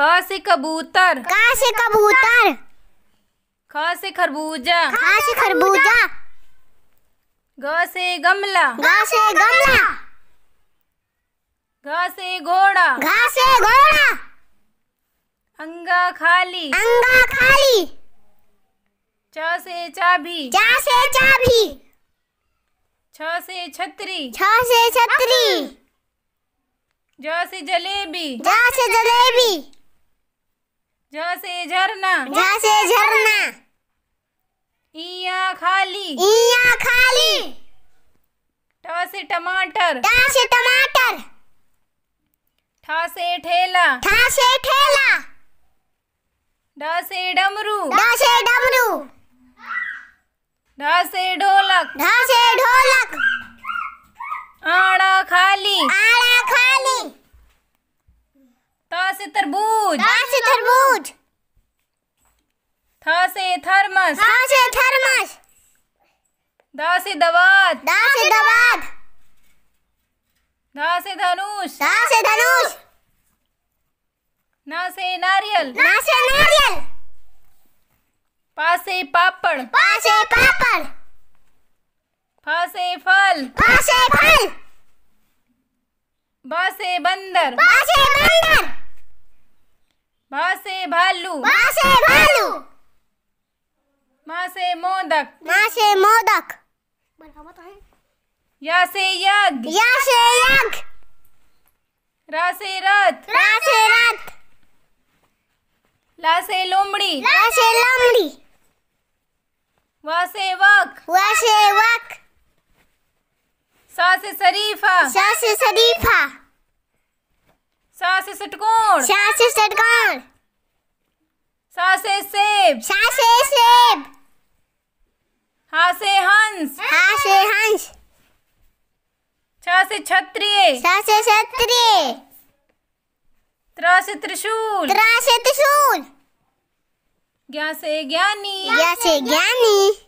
क से कबूतर क से कबूतर खा से खरबूजा खा से खरबूजा ग से गमला ग से गमला घा से घोड़ा घा से घोड़ा अंगा खाली अंगा खाली चा से चाबी चा से चाबी छ से छतरी छ से छतरी जा से जलेबी जा से जलेबी ज से झरना ज से झरना इया खाली इया खाली ट से टमाटर ट से टमाटर ठा से ठेला ठा से ठेला ड से डमरू ड से डमरू ढ से ढोलक ढ से ढोलक आड़ा खाली था से थर्मस था से थर्मस धा से दवात धा से दवात धा से धनुष धा से धनुष ना से नारियल ना से नारियल पासे पापड़ पासे पापड़ फा फल फा फल बासे बंदर बासे बंदर बासे भालू बासे भालू मोदक ना से मोदक या से यज्ञ या से यज्ञ रा से रथ रा से रथ ला से लोमड़ी ला से लोमड़ी वा से वक वा से वक सा से शरीफा सा से शरीफा सा से षटकोण सा से षटकोण सा से सेब सा से सेब हा से हंस हा से हंस छ से क्षत्रिय छ से क्षत्रिय त्र से त्रिशूल त्र से त्रिशूल ज्ञा से ज्ञानी ज्ञा से ज्ञानी